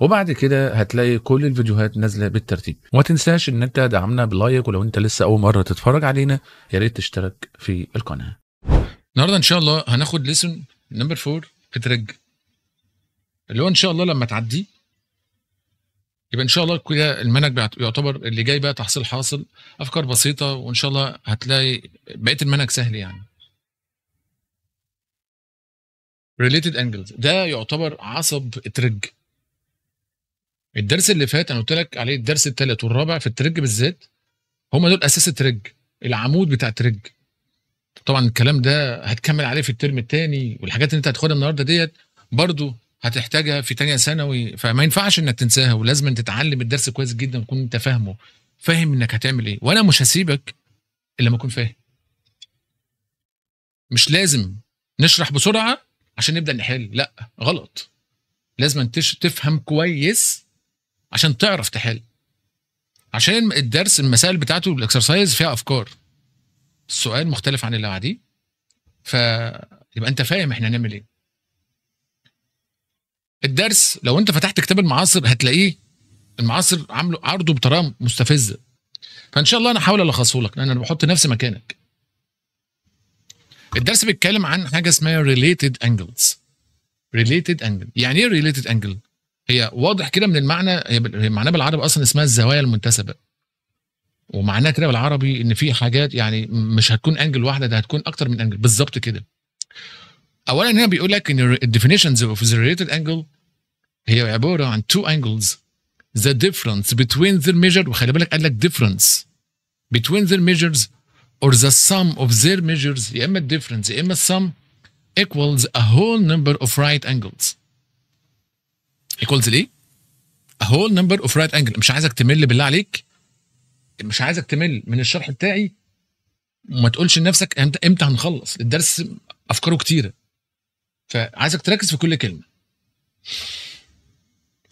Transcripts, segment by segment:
وبعد كده هتلاقي كل الفيديوهات نازله بالترتيب وما تنساش ان انت دعمنا بلايك ولو انت لسه اول مره تتفرج علينا يا ريت تشترك في القناه النهارده ان شاء الله هناخد ليسون نمبر 4 في ترج اللي هو ان شاء الله لما تعدي يبقى ان شاء الله كده المنهج يعتبر اللي جاي بقى تحصيل حاصل افكار بسيطه وان شاء الله هتلاقي بقيه المنهج سهل يعني related angles ده يعتبر عصب ترج الدرس اللي فات انا قلت لك عليه الدرس الثالث والرابع في الترج بالذات هم دول اساس الترج العمود بتاع الترج طبعا الكلام ده هتكمل عليه في الترم الثاني والحاجات اللي انت هتاخدها النهارده ديت برضو هتحتاجها في ثانيه ثانوي فما ينفعش انك تنساها ولازم أن تتعلم الدرس كويس جدا وتكون انت فاهمه فاهم انك هتعمل ايه وانا مش هسيبك الا لما اكون فاهم مش لازم نشرح بسرعه عشان نبدا نحل لا غلط لازم تفهم كويس عشان تعرف تحل عشان الدرس المسائل بتاعته الاكسرسايز فيها افكار السؤال مختلف عن اللي بعديه فيبقى انت فاهم احنا هنعمل ايه الدرس لو انت فتحت كتاب المعاصر هتلاقيه المعاصر عامله عرضه بطريقه مستفزه فان شاء الله انا هحاول الخصه لك لان انا بحط نفسي مكانك الدرس بيتكلم عن حاجه اسمها ريليتد انجلز ريليتد انجل يعني ايه ريليتد انجل هي واضح كده من المعنى هي معناها بالعربي اصلا اسمها الزوايا المنتسبه ومعناها كده بالعربي ان في حاجات يعني مش هتكون انجل واحده ده هتكون اكتر من انجل بالظبط كده اولا هنا بيقول لك ان الديفينيشنز اوف ذا ريليتد انجل هي عباره عن تو انجلز ذا ديفرنس بتوين ذا ميجر وخلي بالك قال لك ديفرنس بتوين ذا ميجرز or the sum of their measures يا اما الديفرنس يا اما السم equals a whole number of right angles ايكوالز الايه؟ هول نمبر اوف رايت انجل مش عايزك تمل بالله عليك مش عايزك تمل من الشرح بتاعي وما تقولش لنفسك امتى هنخلص الدرس افكاره كتيره فعايزك تركز في كل كلمه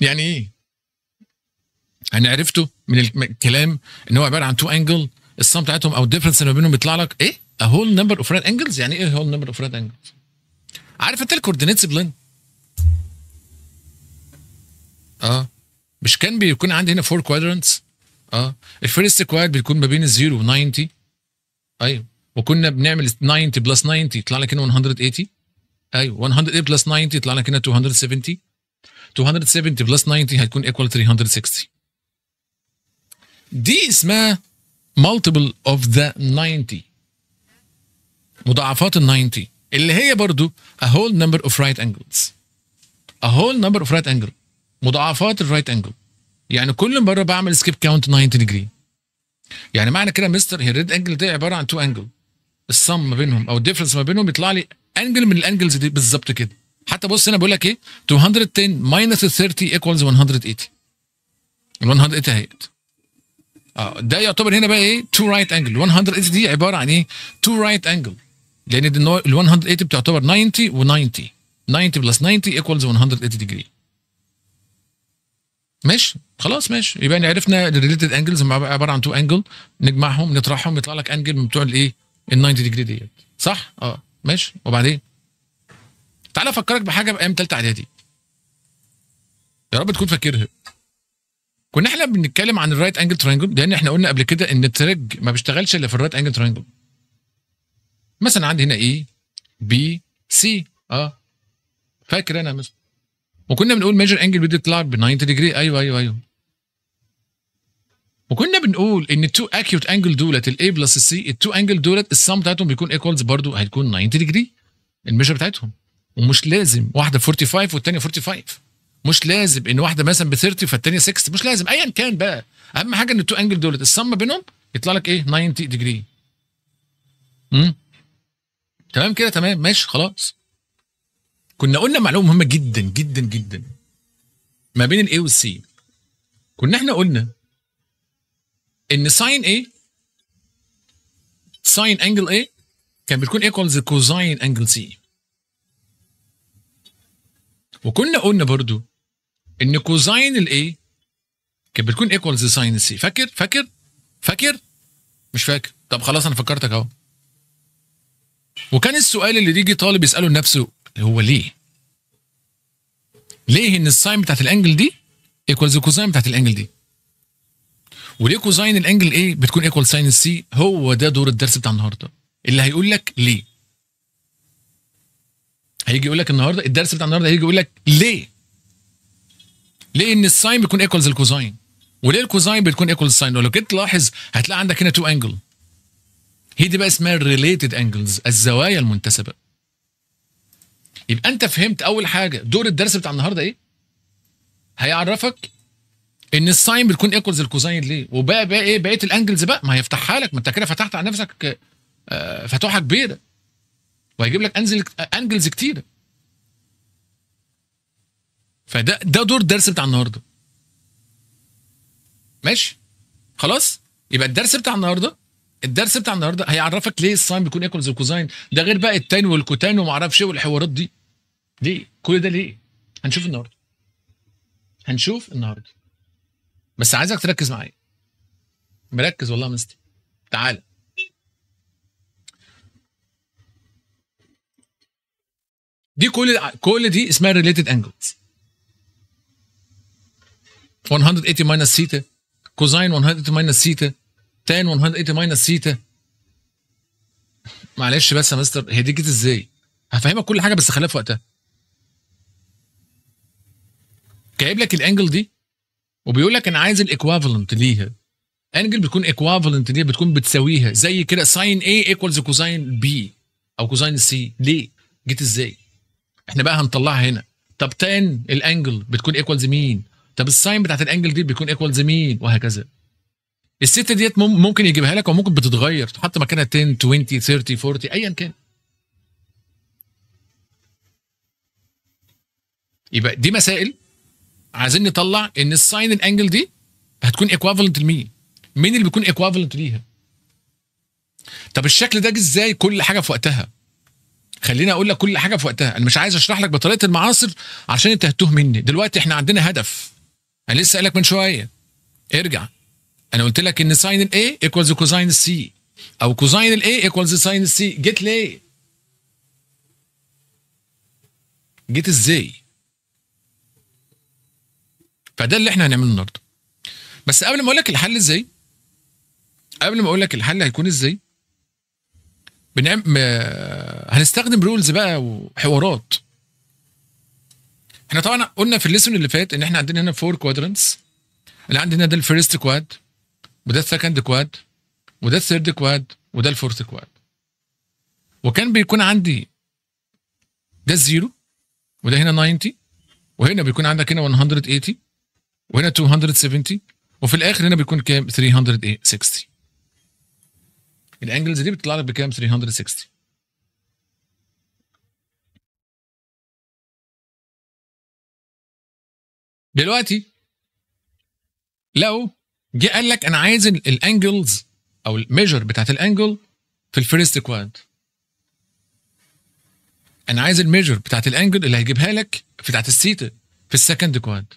يعني ايه انا يعني عرفته من الكلام ان هو عباره عن تو انجل الصم بتاعتهم او الديفرنس اللي ما بينهم بيطلع لك ايه ا هول نمبر اوف رايت انجلز يعني ايه هول نمبر اوف رايت انجلز عارف انت الكوردينيتس بلين اه مش كان بيكون عندي هنا 4 كوادرنتس اه الفيرست كواد بيكون ما بين الزيرو و 90 ايوه وكنا بنعمل 90 بلس 90 يطلع لك هنا 180 ايوه 180 بلس 90 يطلع لك هنا 270 270 بلس 90 هتكون ايكوال 360 دي اسمها مالتيبل اوف ذا 90 مضاعفات ال 90 اللي هي برضو a whole number of right angles a whole number of right angles مضاعفات الرايت انجل يعني كل مره بعمل سكيب كاونت 90 ديجري يعني معنى كده مستر هي الريد انجل ده عباره عن تو انجل الصم ما بينهم او الديفرنس ما بينهم يطلع لي انجل من الانجلز دي بالظبط كده حتى بص هنا بقول لك ايه 210 ماينس 30 ايكوالز 180 ال 180 اهيت اه ده يعتبر هنا بقى ايه تو رايت انجل 180 دي عباره عن ايه تو رايت انجل لان ال 180 بتعتبر 90 و 90 90 بلس 90 ايكوالز 180 ديجري ماشي خلاص ماشي يبقى يعني عرفنا الريليتد انجلز عباره عن تو انجل نجمعهم نطرحهم يطلع لك انجل من بتوع الايه ال 90 ديجري ديت صح اه ماشي وبعدين تعالى افكرك بحاجه بايام ثالثه اعدادي يا رب تكون فاكرها كنا احنا بنتكلم عن الرايت انجل ترينجل لان احنا قلنا قبل كده ان الترج ما بيشتغلش الا في الرايت انجل ترينجل مثلا عندي هنا اي بي سي اه فاكر انا مثلا وكنا بنقول ميجر انجل بيطلع ب 90 ديجري ايوه ايوه ايوه وكنا بنقول ان التو اكيوت انجل دولت الاي بلس السي التو انجل دولت السم بتاعتهم بيكون ايكوالز برضه هتكون 90 ديجري الميجر بتاعتهم ومش لازم واحده 45 والثانيه 45 مش لازم ان واحده مثلا ب 30 فالثانيه 60 مش لازم ايا كان بقى اهم حاجه ان التو انجل دولت السم بينهم يطلع لك ايه 90 ديجري امم تمام كده تمام ماشي خلاص كنا قلنا معلومه مهمه جدا جدا جدا ما بين الاي والسي كنا احنا قلنا ان ساين اي ساين انجل اي كان بتكون ايكوالز كوزاين انجل سي وكنا قلنا برضو ان كوزاين الاي كانت بتكون ايكوالز ساين سي فاكر فاكر فاكر مش فاكر طب خلاص انا فكرتك اهو وكان السؤال اللي يجي طالب يساله لنفسه هو ليه ليه ان الساين بتاعت الانجل دي ايكوالز الكوزاين بتاعت الانجل دي وليه كوزاين الانجل ايه بتكون ايكوال ساين السي هو ده دور الدرس بتاع النهارده اللي هيقول لك ليه هيجي يقول لك النهارده الدرس بتاع النهارده هيجي يقول لك ليه ليه ان الساين بيكون ايكوالز الكوزاين وليه الكوزاين بتكون ايكوال الساين ولو جيت تلاحظ هتلاقي عندك هنا تو انجل هي دي بقى اسمها الريليتد انجلز الزوايا المنتسبه يبقى انت فهمت اول حاجه دور الدرس بتاع النهارده ايه هيعرفك ان الساين بتكون ايكوالز الكوزاين ليه وبقى بقى ايه بقيه الانجلز بقى ما هيفتحها لك ما انت كده فتحت على نفسك آه، فتوحه كبيره وهيجيب لك انزل انجلز كتيره فده ده دور الدرس بتاع النهارده ماشي خلاص يبقى الدرس بتاع النهارده الدرس بتاع النهارده هيعرفك ليه الساين بيكون ايكوالز الكوزاين ده غير بقى التان والكوتان وما اعرفش ايه والحوارات دي ليه كل ده ليه هنشوف النهارده هنشوف النهارده بس عايزك تركز معايا مركز والله مستي تعالى دي كل كل دي اسمها ريليتد انجلز 180 ماينس ثيتا كوزاين 180 ماينس ثيتا تان 180 ماينس ثيتا معلش بس يا مستر هي دي جت ازاي؟ هفهمك كل حاجه بس خليها في وقتها جايب لك الانجل دي وبيقول لك انا عايز الايكوفالنت ليها انجل بتكون ايكوفالنت ليها بتكون بتساويها زي كده ساين اي ايكوالز كوزاين بي او كوزاين سي ليه جيت ازاي احنا بقى هنطلعها هنا طب تان الانجل بتكون ايكوالز مين طب الساين بتاعت الانجل دي بيكون ايكوالز مين وهكذا الست ديت ممكن يجيبها لك وممكن بتتغير تحط مكانها 10 20 30 40 ايا كان يبقى دي مسائل عايزين نطلع ان الساين الانجل دي هتكون ايكوافالنت لمين مين اللي بيكون ايكوافالنت ليها طب الشكل ده جه ازاي كل حاجه في وقتها خليني اقول لك كل حاجه في وقتها انا مش عايز اشرح لك بطريقه المعاصر عشان انت هتوه مني دلوقتي احنا عندنا هدف انا لسه قايل لك من شويه ارجع انا قلت لك ان ساين الاي ايكوالز كوزاين السي او كوزاين الاي ايكوالز ساين السي جيت ليه جيت ازاي فده اللي احنا هنعمله النهارده بس قبل ما اقول لك الحل ازاي قبل ما اقول لك الحل هيكون ازاي بنعمل هنستخدم رولز بقى وحوارات احنا طبعا قلنا في الليسون اللي فات ان احنا عندنا هنا فور كوادرنتس اللي عندنا ده الفيرست كواد وده السكند كواد وده الثيرد كواد وده الفورث كواد وكان بيكون عندي ده الزيرو وده هنا 90 وهنا بيكون عندك هنا 180 وهنا 270 وفي الاخر هنا بيكون كام 360 الانجلز دي بتطلع لك بكام 360 دلوقتي لو جه قال لك انا عايز الانجلز او الميجر بتاعت الانجل في الفيرست كواد انا عايز الميجر بتاعت الانجل اللي هيجيبها لك بتاعت السيتا في السكند كواد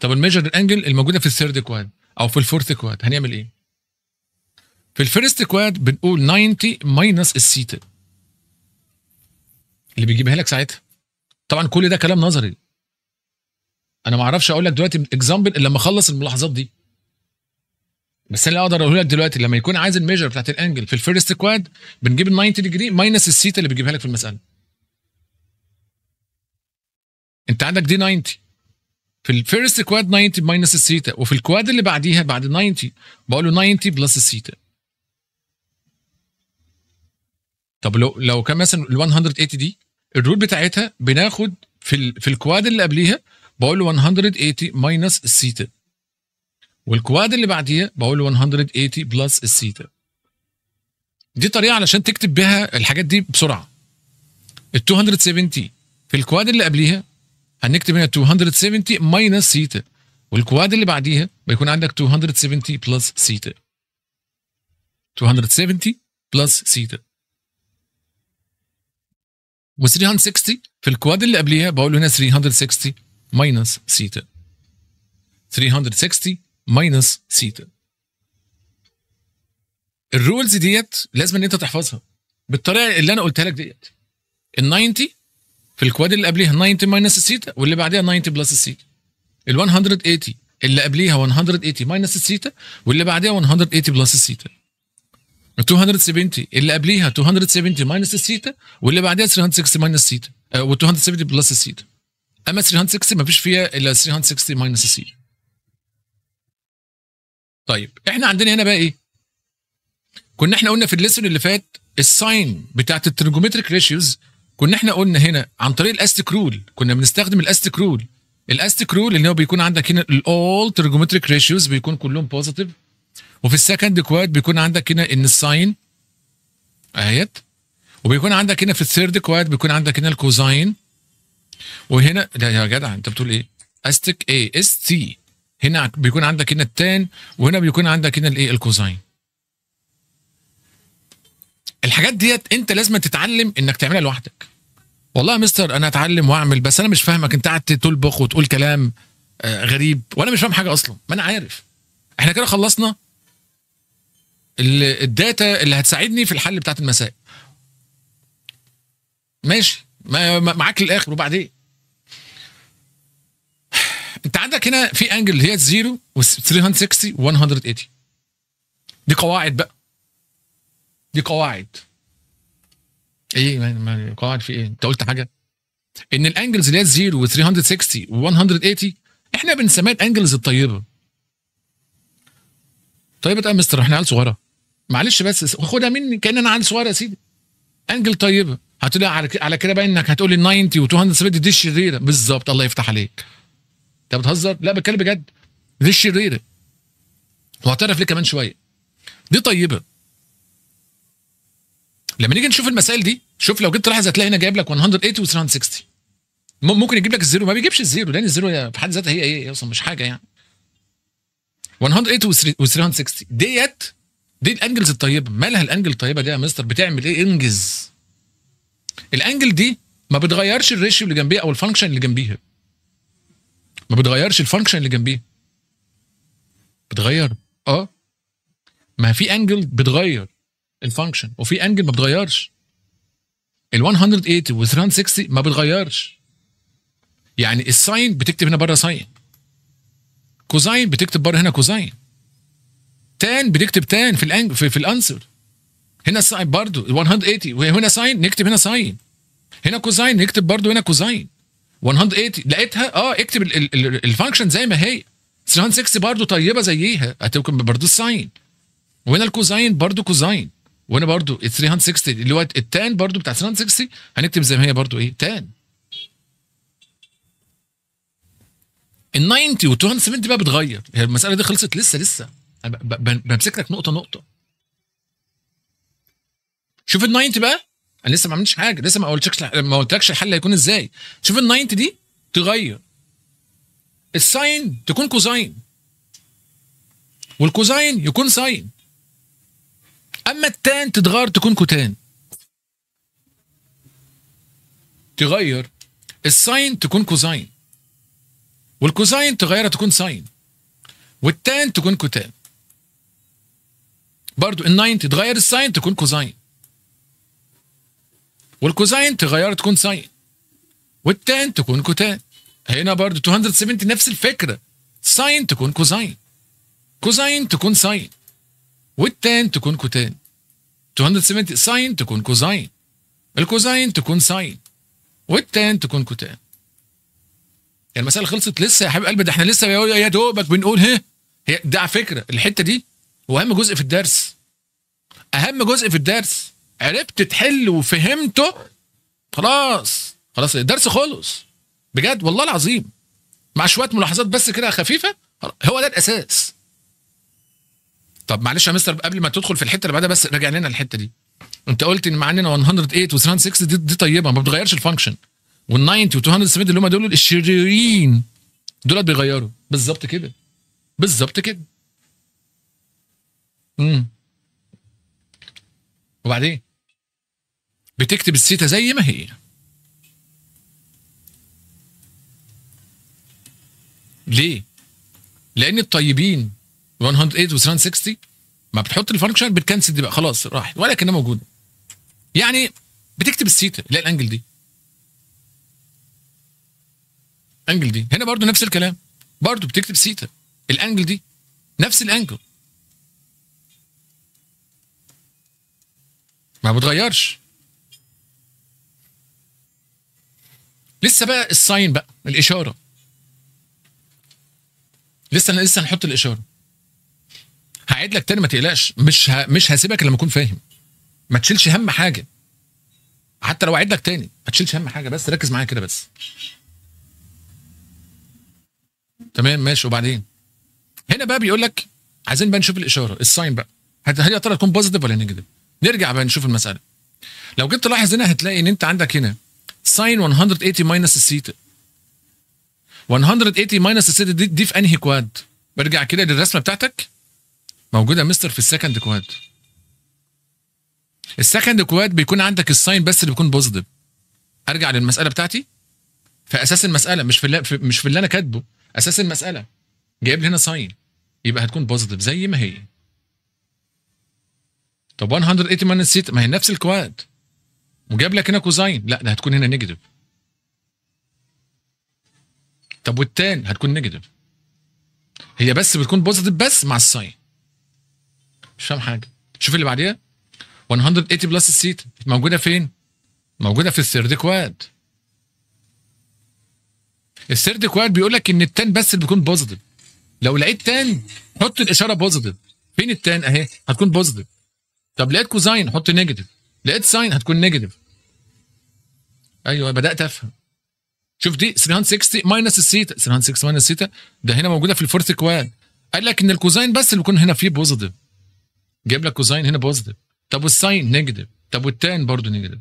طب الميجر الانجل الموجوده في الثيرد كواد او في الفورث كواد هنعمل ايه؟ في الفيرست كواد بنقول 90 ماينس السيتا اللي بيجيبها لك ساعتها طبعا كل ده كلام نظري انا ما اعرفش اقول لك دلوقتي اكزامبل الا لما اخلص الملاحظات دي بس انا اقدر اقول لك دلوقتي لما يكون عايز الميجر بتاعت الانجل في الفيرست كواد بنجيب ال 90 ديجري ماينس السيتا اللي بيجيبها لك في المساله انت عندك دي 90 في الفيرست كواد 90 ماينس الثيتا وفي الكواد اللي بعديها بعد 90 بقول له 90 بلس الثيتا طب لو لو كان مثلا ال 180 دي الرول بتاعتها بناخد في ال في الكواد اللي قبليها بقول له 180 ماينس الثيتا والكواد اللي بعديها بقول له 180 بلس الثيتا دي طريقه علشان تكتب بها الحاجات دي بسرعه ال 270 في الكواد اللي قبليها هنكتب هنا 270 ماينس سيتا والكواد اللي بعديها بيكون عندك 270 بلس سيتا 270 بلس سيتا و 360 في الكواد اللي قبليها بقول هنا 360 ماينس سيتا 360 ماينس سيتا الرولز ديت لازم ان انت تحفظها بالطريقه اللي انا قلتها لك ديت ال 90 في الكواد اللي قبليها 90 ماينس الثيتا واللي بعديها 90 بلس الثيتا ال 180 اللي قبليها 180 ماينس الثيتا واللي بعديها 180 بلس الثيتا 270 اللي قبليها 270 ماينس الثيتا واللي بعديها 360 ماينس الثيتا آه، و 270 بلس الثيتا اما 360 ما فيش فيها الا 360 ماينس الثيتا طيب احنا عندنا هنا بقى ايه كنا احنا قلنا في الليسون اللي فات الساين بتاعت الترجومتريك ريشيوز كنا احنا قلنا هنا عن طريق الاستيك رول كنا بنستخدم الاستيك رول الاستيك رول اللي هو بيكون عندك هنا الاول ترجومتريك ريشيوز بيكون كلهم بوزيتيف وفي السكند كواد بيكون عندك هنا ان الساين اهيت وبيكون عندك هنا في الثيرد كواد بيكون عندك هنا الكوزاين وهنا لا يا جدع انت بتقول ايه استيك اي اس تي هنا بيكون عندك هنا التان وهنا بيكون عندك هنا الايه الكوزاين الحاجات ديت انت لازم تتعلم انك تعملها لوحدك والله يا مستر انا اتعلم واعمل بس انا مش فاهمك انت قعدت تلبخ وتقول كلام آه، غريب وانا مش فاهم حاجه اصلا ما انا عارف احنا كده خلصنا الداتا اللي هتساعدني في الحل بتاعت المساء ماشي معاك للاخر وبعدين انت عندك هنا في انجل اللي هي 0 و 360 و 180 دي قواعد بقى دي قواعد ايه ما القواعد في ايه انت قلت حاجه ان الانجلز اللي هي 0 و360 و180 احنا بنسميها الانجلز الطيبه طيبه يا مستر احنا عيال صغيره معلش بس خدها مني كان انا عيل صغيره يا سيدي انجل طيبه هتقول على على كده بقى انك هتقول لي 90 و270 دي الشريره بالظبط الله يفتح عليك انت بتهزر لا بتكلم بجد دي الشريره وهتعرف ليه كمان شويه دي طيبه لما نيجي نشوف المسائل دي شوف لو جيت تلاحظ هتلاقي هنا جايب لك 180 و 360 ممكن يجيب لك الزيرو ما بيجيبش الزيرو لان الزيرو في حد ذاتها هي ايه اصلا مش حاجه يعني 180 و 360 ديت دي الانجلز الطيبه مالها الانجل الطيبه دي يا مستر بتعمل ايه انجز الانجل دي ما بتغيرش الريشيو اللي جنبيها او الفانكشن اللي جنبيها ما بتغيرش الفانكشن اللي جنبيها بتغير اه ما في انجل بتغير الفانكشن وفي انجل ما بتغيرش ال 180 وال 360 ما بتغيرش يعني الساين بتكتب هنا بره ساين كوزاين بتكتب بره هنا كوزاين تان بتكتب تان في الانج في, في الانسر هنا ساين برضه 180 وهنا ساين نكتب هنا ساين هنا كوزاين نكتب برضه هنا كوزاين 180 لقيتها اه اكتب الفانكشن زي ما هي 360 برضه طيبه زيها هتبقى برضه الساين وهنا الكوزاين برضه كوزاين وانا برضو 360 اللي هو التان برضو بتاع 360 هنكتب زي ما هي برضو ايه تان ال 90 و 270 بقى بتغير هي المساله دي خلصت لسه لسه بمسك لك نقطه نقطه شوف ال 90 بقى انا لسه ما عملتش حاجه لسه ما قلتلكش ما قلتلكش الحل هيكون ازاي شوف ال 90 دي تغير الساين تكون كوزاين والكوزاين يكون ساين اما التان تتغير تكون كوتان تغير الساين تكون كوزاين والكوزاين تغيرها تكون ساين والتان تكون كوتان برضو الناين تتغير الساين تكون كوزاين والكوزاين تغير تكون ساين والتان تكون كوتان هنا برضو 270 نفس الفكرة ساين تكون كوزاين كوزاين تكون ساين والتان تكون كوتان 270 ساين تكون كوزاين الكوزاين تكون ساين والتان تكون كوتان يعني المسألة خلصت لسه يا حبيب قلبي ده احنا لسه يا دوبك بنقول ها هي ده على فكرة الحتة دي هو أهم جزء في الدرس أهم جزء في الدرس عرفت تحل وفهمته خلاص خلاص الدرس خلص بجد والله العظيم مع شوية ملاحظات بس كده خفيفة هو ده الأساس طب معلش يا مستر قبل ما تدخل في الحته اللي بعدها بس راجع لنا الحته دي انت قلت ان معانا 108 و360 دي, دي طيبه ما بتغيرش الفانكشن وال90 و270 اللي هم دول الشريرين دولت بيغيروا بالظبط كده بالظبط كده امم وبعدين بتكتب السيتا زي ما هي ليه لان الطيبين و 360 ما بتحط الفانكشن بتكنسل دي بقى خلاص راحت ولكنها موجوده يعني بتكتب السيتا اللي هي الانجل دي الانجل دي هنا برضو نفس الكلام برضو بتكتب سيتا الانجل دي نفس الانجل ما بتغيرش لسه بقى الساين بقى الاشاره لسه لسه هنحط الاشاره هعيد لك تاني ما تقلقش مش ه... مش هسيبك لما اكون فاهم ما تشيلش هم حاجه حتى لو اعيد لك تاني ما تشيلش هم حاجه بس ركز معايا كده بس تمام ماشي وبعدين هنا بقى بيقول لك عايزين بقى نشوف الاشاره الساين بقى هل يا ترى تكون بوزيتيف ولا نيجاتيف نرجع بقى نشوف المساله لو جيت تلاحظ هنا هتلاقي ان انت عندك هنا ساين 180 ماينس الثيتا 180 ماينس الثيتا دي, دي في انهي كواد برجع كده للرسمه بتاعتك موجوده مستر في السكند كواد السكند كواد بيكون عندك الساين بس اللي بيكون بوزيتيف ارجع للمساله بتاعتي في اساس المساله مش في اللي مش في اللي انا كاتبه اساس المساله جايب لي هنا ساين يبقى هتكون بوزيتيف زي ما هي طب 180 ماينس ما هي نفس الكواد وجاب لك هنا كوزاين لا ده هتكون هنا نيجاتيف طب والتان هتكون نيجاتيف هي بس بتكون بوزيتيف بس مع الساين مش فاهم حاجه شوف اللي بعديها 180 بلس السيت موجوده فين؟ موجوده في الثيرد كواد الثيرد كواد بيقول لك ان التان بس اللي بيكون بوزيتيف لو لقيت تان حط الاشاره بوزيتيف فين التان اهي هتكون بوزيتيف طب لقيت كوزاين حط نيجاتيف لقيت ساين هتكون نيجاتيف ايوه بدات افهم شوف دي 360 ماينس الثيتا 360 ماينس الثيتا ده هنا موجوده في الفورث كواد قال لك ان الكوزاين بس اللي بيكون هنا فيه بوزيتيف جايب لك كوزين هنا بوزيتيف طب والساين نيجاتيف طب والتان برضه نيجاتيف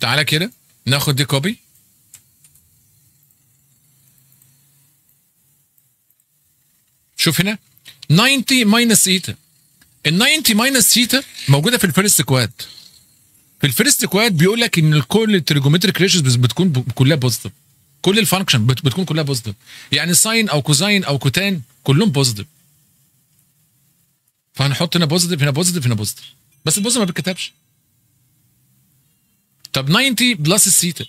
تعالى كده ناخد دي كوبي شوف هنا 90 ماينس ايتا ال 90 ماينس ثيتا موجوده في الفيرست كواد في الفيرست كواد بيقول لك ان كل التريجومتريك ريشيوز بتكون كلها بوزيتيف كل الفانكشن بتكون كلها بوزيتيف يعني ساين او كوزاين او كوتان كلهم بوزيتيف فهنحط هنا بوزيتيف هنا بوزيتيف هنا بوزيتيف بس البوزيتيف ما بيتكتبش طب 90 بلس السيتا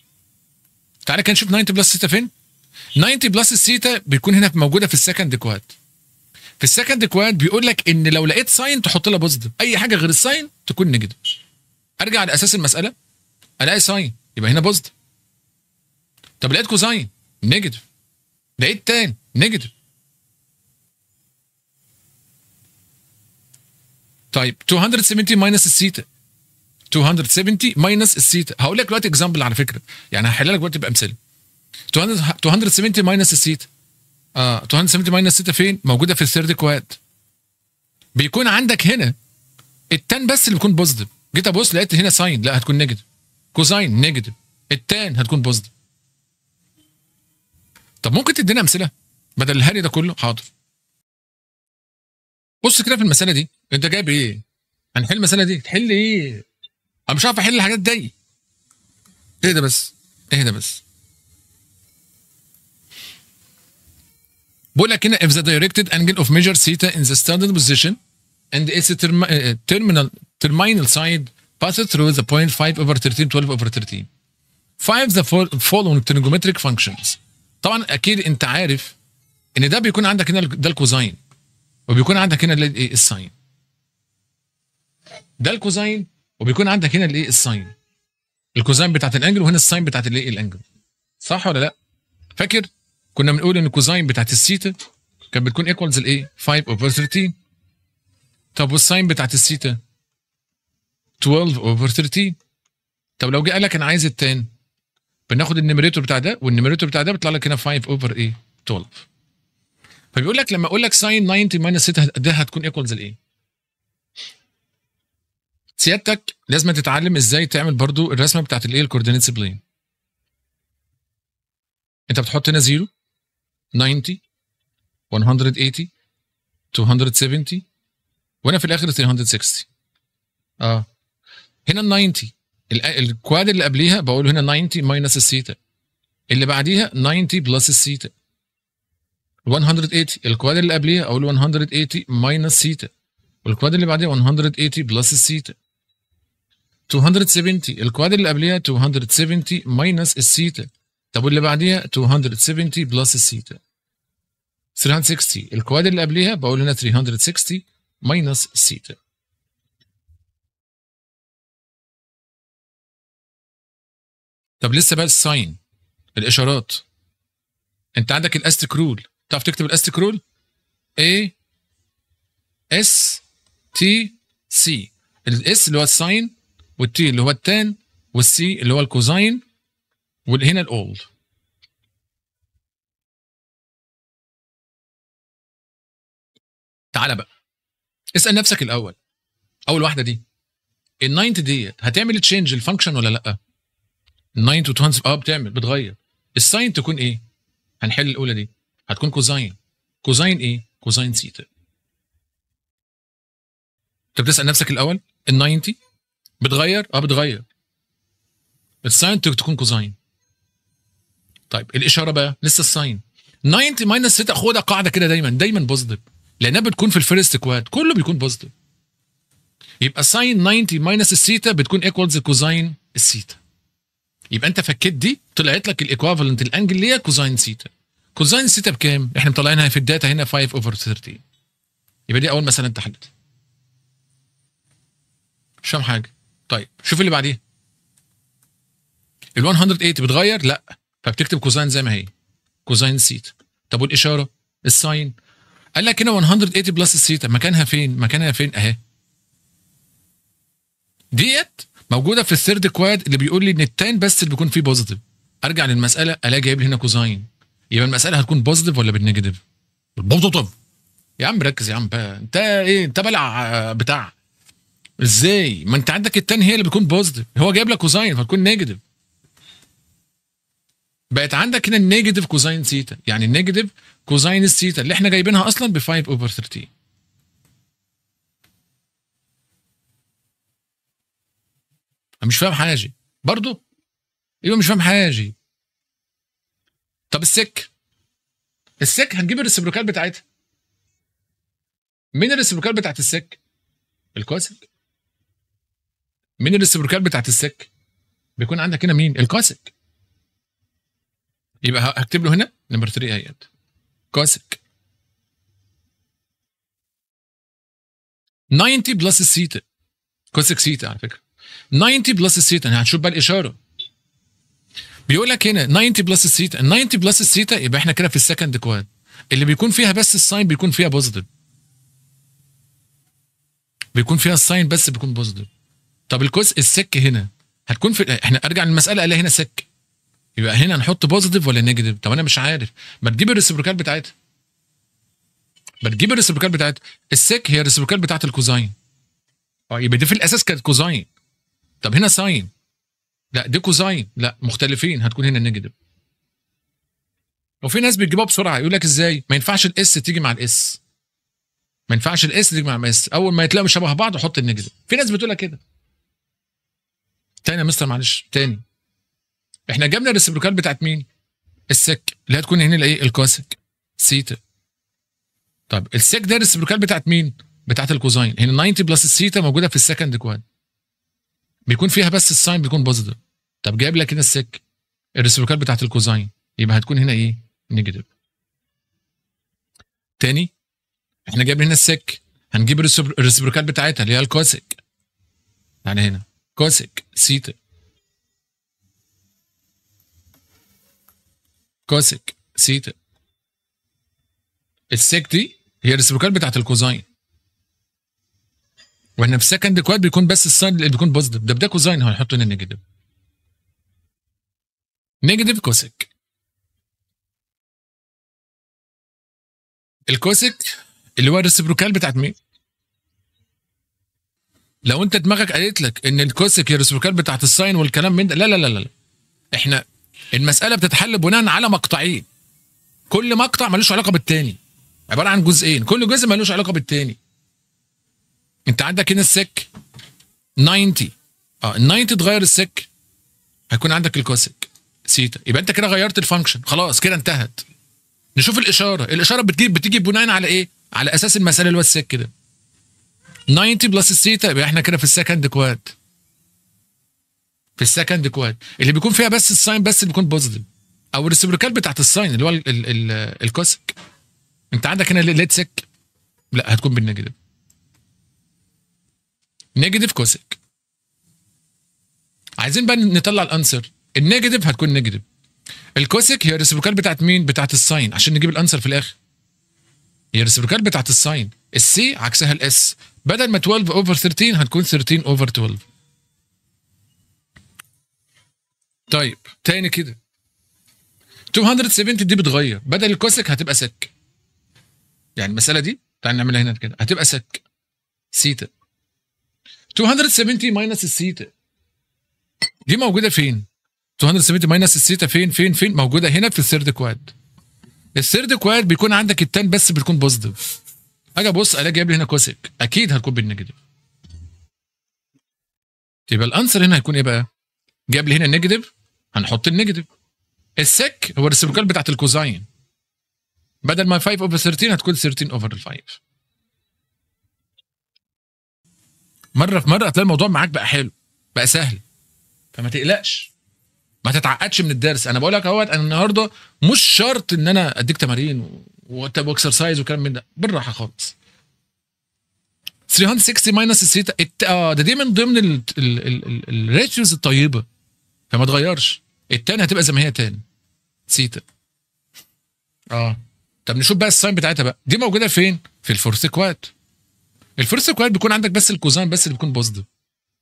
تعالى كده نشوف 90 بلس السيتا فين 90 بلس السيتا بيكون هنا موجوده في السكند كواد في السكند كواد بيقول لك ان لو لقيت ساين تحط لها بوزيتيف اي حاجه غير الساين تكون نيجاتيف ارجع لاساس المساله الاقي ساين يبقى هنا بوزيتيف طب لقيت كوزين نيجاتيف لقيت تان نيجاتيف طيب 270 ماينس السيتا 270 ماينس السيتا هقول لك دلوقتي اكزامبل على فكره يعني هحلها لك دلوقتي بامثله 270 ماينس السيتا اه 270 ماينس السيتا فين؟ موجوده في الثيرد كواد بيكون عندك هنا التان بس اللي بيكون بوزيتيف جيت ابص لقيت هنا ساين لا هتكون نيجاتيف كوساين نيجاتيف التان هتكون بوزيتيف طب ممكن تدينا امثله بدل الهري ده كله حاضر بص كده في المساله دي انت جايب ايه هنحل المساله دي تحل ايه انا مش عارف احل الحاجات دي ايه ده بس ايه ده بس بقول لك هنا if the directed angle of measure theta in the standard position and its terminal terminal side passes through the point 5 over 13 12 over 13 find the following trigonometric functions طبعا اكيد انت عارف ان ده بيكون عندك هنا ده الكوزاين وبيكون عندك هنا الايه الساين ده الكوزاين وبيكون عندك هنا الايه الساين الكوزاين بتاعت الانجل وهنا الساين بتاعت الايه الانجل صح ولا لا فاكر كنا بنقول ان الكوزاين بتاعت السيتا كانت بتكون ايكوالز الايه 5 اوفر 13 طب والساين بتاعت السيتا 12 اوفر 13 طب لو جه قال لك انا عايز التان بناخد النمريتور بتاع ده والنمريتور بتاع ده بيطلع لك هنا 5 اوفر ايه 12 فبيقول لك لما اقول لك ساين 90 ماينس 6 ده هتكون ايكوالز لايه؟ سيادتك لازم تتعلم ازاي تعمل برضو الرسمه بتاعت الايه الكوردينيتس بلين انت بتحط هنا 0 90 180 270 وانا في الاخر 360 اه هنا ال 90 الكواد اللي قبليها بقول هنا 90 ماينس الثيتا اللي بعديها 90 بلس الثيتا 180 الكواد اللي قبليها اقول 180 ماينس ثيتا والكواد اللي بعديها 180 بلس الثيتا 270 الكواد اللي قبليها 270 ماينس الثيتا طب واللي بعديها 270 بلس الثيتا 360 الكواد اللي قبليها بقول هنا 360 ماينس الثيتا طب لسه بقى الساين الاشارات انت عندك الاستك رول تعرف تكتب الاستك رول اي اس تي سي الاس اللي هو الساين والتي اللي هو التان والسي اللي هو الكوزاين وهنا الاول تعالى بقى اسال نفسك الاول اول واحده دي ال 90 ديت هتعمل تشينج الفانكشن ولا لا 9 تو 20 اه بتعمل بتغير الساين تكون ايه؟ هنحل الاولى دي هتكون كوزاين كوزاين ايه؟ كوزاين ثيتا انت بتسال نفسك الاول ال 90 بتغير؟ اه بتغير الساين تكون كوزاين طيب الاشاره بقى لسه الساين 90 ماينس ثيتا خدها قاعده كده دايما دايما بوزيتيف لانها بتكون في الفيرست كواد كله بيكون بوزيتيف يبقى ساين 90 ماينس الثيتا بتكون ايكوالز كوزاين الثيتا يبقى انت فكيت دي طلعت لك الايكوفالنت الانجل اللي هي كوزاين سيتا كوزاين سيتا بكام؟ احنا مطلعينها في الداتا هنا 5 اوفر 13 يبقى دي اول مساله انت مش فاهم حاجه طيب شوف اللي بعديها ال 180 بتغير؟ لا فبتكتب كوزاين زي ما هي كوزاين سيتا طب والاشاره؟ الساين قال لك هنا 180 بلس السيتا مكانها فين؟ مكانها فين؟ اهي ديت موجوده في الثيرد كواد اللي بيقول لي ان التان بس اللي بيكون فيه بوزيتيف ارجع للمساله الاقي جايب لي هنا كوزاين يبقى المساله هتكون بوزيتيف ولا بالنيجاتيف؟ بالبوزيتيف يا عم ركز يا عم بقى انت ايه انت بلع آه، بتاع ازاي؟ ما انت عندك التان هي اللي بتكون بوزيتيف هو جايب لك كوزاين فتكون نيجاتيف بقت عندك هنا النيجاتيف كوزاين ثيتا يعني النيجاتيف كوزاين الثيتا اللي احنا جايبينها اصلا ب 5 اوفر 13 مش فاهم حاجه برضه ايوه مش فاهم حاجه طب السك السك هنجيب الريسبروكال بتاعتها مين الريسبروكال بتاعت السك الكوسك مين الريسبروكال بتاعت السك بيكون عندك هنا مين الكوسك يبقى هكتب له هنا نمبر 3 اهي كوسك 90 بلس سيتا كوسك سيتا على فكره 90 بلس الثيتا يعني هنشوف بقى الاشاره بيقول لك هنا 90 بلس الثيتا 90 بلس الثيتا يبقى احنا كده في السكند كواد اللي بيكون فيها بس الساين بيكون فيها بوزيتيف بيكون فيها الساين بس بيكون بوزيتيف طب الكوس السك هنا هتكون في احنا ارجع للمساله الاقي هنا سك يبقى هنا نحط بوزيتيف ولا نيجاتيف طب انا مش عارف ما تجيب الريسبروكال بتاعتها ما تجيب الريسبروكال بتاعتها السك هي الريسبروكال بتاعت الكوزاين اه يبقى دي في الاساس كانت كوزاين طب هنا ساين لا دي كوزاين لا مختلفين هتكون هنا نيجاتيف وفي ناس بتجيبها بسرعه يقول لك ازاي ما ينفعش الاس تيجي مع الاس ما ينفعش الاس تيجي مع الاس اول ما يتلاقوا شبه بعض حط النيجاتيف في ناس بتقولها كده تاني يا مستر معلش تاني احنا جبنا الريسبروكال بتاعت مين السك اللي هتكون هنا الايه الكوسك سيتا طب السك ده الريسبروكال بتاعت مين بتاعت الكوزاين هنا 90 بلس السيتا موجوده في السكند كواد بيكون فيها بس الساين بيكون بوزيتيف طب جايب لك هنا السك الريسبروكال بتاعت الكوزاين يبقى هتكون هنا ايه نيجاتيف تاني احنا جايبين هنا السك هنجيب الريسبروكال بتاعتها اللي هي الكوسك يعني هنا كوسك سيتا كوسك سيتا السك دي هي الريسبروكال بتاعت الكوزاين واحنا في سكند كواد بيكون بس الساين اللي بيكون بوزيتيف ده بدك وزاين هنحط هنا نيجاتيف نيجاتيف كوسك الكوسك اللي هو الريسبروكال بتاعت مين؟ لو انت دماغك قالت لك ان الكوسك الريسبروكال بتاعت الساين والكلام من ده لا لا لا لا احنا المساله بتتحل بناء على مقطعين كل مقطع ملوش علاقه بالتاني عباره عن جزئين كل جزء ملوش علاقه بالتاني انت عندك هنا السك 90 اه ال 90 تغير السك هيكون عندك الكوسك سيتا يبقى انت كده غيرت الفانكشن خلاص كده انتهت نشوف الاشاره الاشاره بتجي بتيجي بناء على ايه على اساس المساله اللي هو السك ده 90 بلس السيتا يبقى احنا كده في السكند كواد في السكند كواد اللي بيكون فيها بس الساين بس اللي بيكون بوزيتيف او الريسبروكال بتاعت الساين اللي هو الكوسك انت عندك هنا ليت سك لا هتكون بالنيجاتيف نيجاتيف كوسك عايزين بقى نطلع الانسر النيجاتيف هتكون نيجاتيف الكوسك هي الريسبروكال بتاعت مين بتاعت الساين عشان نجيب الانسر في الاخر هي الريسبروكال بتاعت الساين السي عكسها الاس بدل ما 12 اوفر 13 هتكون 13 اوفر 12 طيب تاني كده 270 دي بتغير بدل الكوسك هتبقى سك يعني المساله دي تعال نعملها هنا كده هتبقى سك سيتا 270 ماينس الثيتا دي موجوده فين 270 ماينس الثيتا فين فين فين موجوده هنا في الثيرد كواد الثيرد كواد بيكون عندك التان بس بتكون بوزيتيف اجي ابص الاقي جايب لي هنا كوسك اكيد هتكون بالنيجاتيف يبقى الانسر هنا هيكون ايه بقى جاب لي هنا نيجاتيف هنحط النيجاتيف السك هو الريسيبروكال بتاعت الكوزاين بدل ما 5 اوفر 13 هتكون 13 اوفر 5 مره في مره هتلاقي الموضوع معاك بقى حلو بقى سهل فما تقلقش ما تتعقدش من الدرس انا بقول لك اهوت انا النهارده مش شرط ان انا اديك تمارين واكسرسايز وكلام من ده بالراحه خالص 360 ماينس 3 اه ده دي من ضمن الريتشوز الطيبه فما تغيرش التاني هتبقى زي ما هي تاني سيتا اه طب نشوف بقى الساين بتاعتها بقى دي موجوده فين في الفور سكوات الفيرست كوير بيكون عندك بس الكوزان بس اللي بيكون بوزيتيف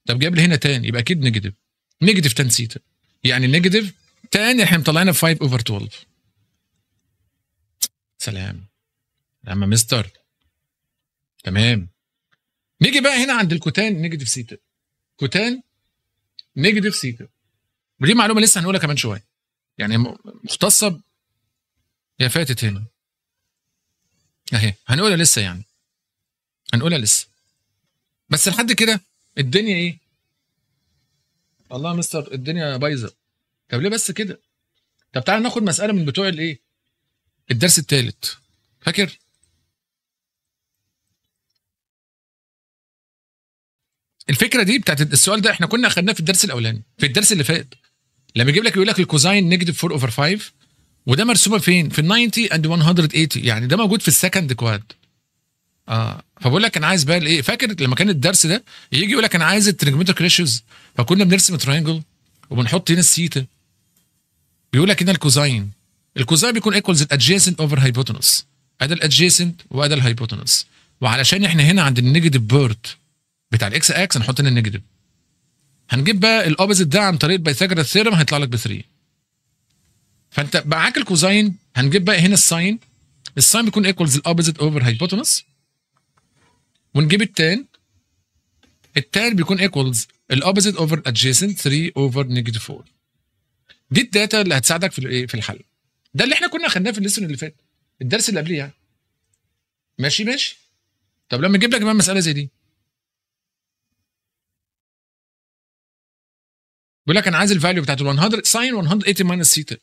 طب جايب لي هنا تاني يبقى اكيد نيجاتيف نيجاتيف تان سيتا يعني نيجاتيف تاني احنا مطلعينها 5 اوفر 12 سلام يا عم مستر تمام نيجي بقى هنا عند الكوتان نيجاتيف سيتا كوتان نيجاتيف سيتا ودي معلومه لسه هنقولها كمان شويه يعني مختصه هي فاتت هنا اهي هنقولها لسه يعني هنقولها لسه بس لحد كده الدنيا ايه الله يا مستر الدنيا بايظه طب ليه بس كده طب تعال ناخد مساله من بتوع الايه الدرس الثالث فاكر الفكره دي بتاعت السؤال ده احنا كنا اخدناه في الدرس الاولاني في الدرس اللي فات لما يجيب لك يقول لك الكوزاين نيجاتيف 4 اوفر 5 وده مرسومه فين في ال 90 اند 180 يعني ده موجود في السكند كواد اه فبقول لك انا عايز بقى الايه فاكر لما كان الدرس ده يجي يقول لك انا عايز التريجمتريك كريشز فكنا بنرسم ترينجل وبنحط هنا السيتا بيقول لك هنا الكوزاين الكوزاين بيكون ايكوالز الادجيسنت اوفر هايبوتنس ادي الادجيسنت وادي الهايبوتنس وعلشان احنا هنا عند النيجاتيف بيرت بتاع الاكس اكس هنحط هنا النيجاتيف هنجيب بقى الاوبزيت ده عن طريق بايثاغورس ثيرم هيطلع لك ب 3 فانت معاك الكوزاين هنجيب بقى هنا الساين الساين بيكون ايكوالز الاوبزيت اوفر هايبوتنس ونجيب التان التان بيكون ايكوالز الاوبوزيت اوفر ادجيسنت 3 اوفر نيجاتيف 4 دي الداتا اللي هتساعدك في الايه في الحل ده اللي احنا كنا خدناه في الليسون اللي فات الدرس اللي قبليه يعني ماشي ماشي طب لما نجيب لك كمان مساله زي دي بيقول لك انا عايز الفاليو بتاعت ال 100 ساين 180 ماينس ثيتا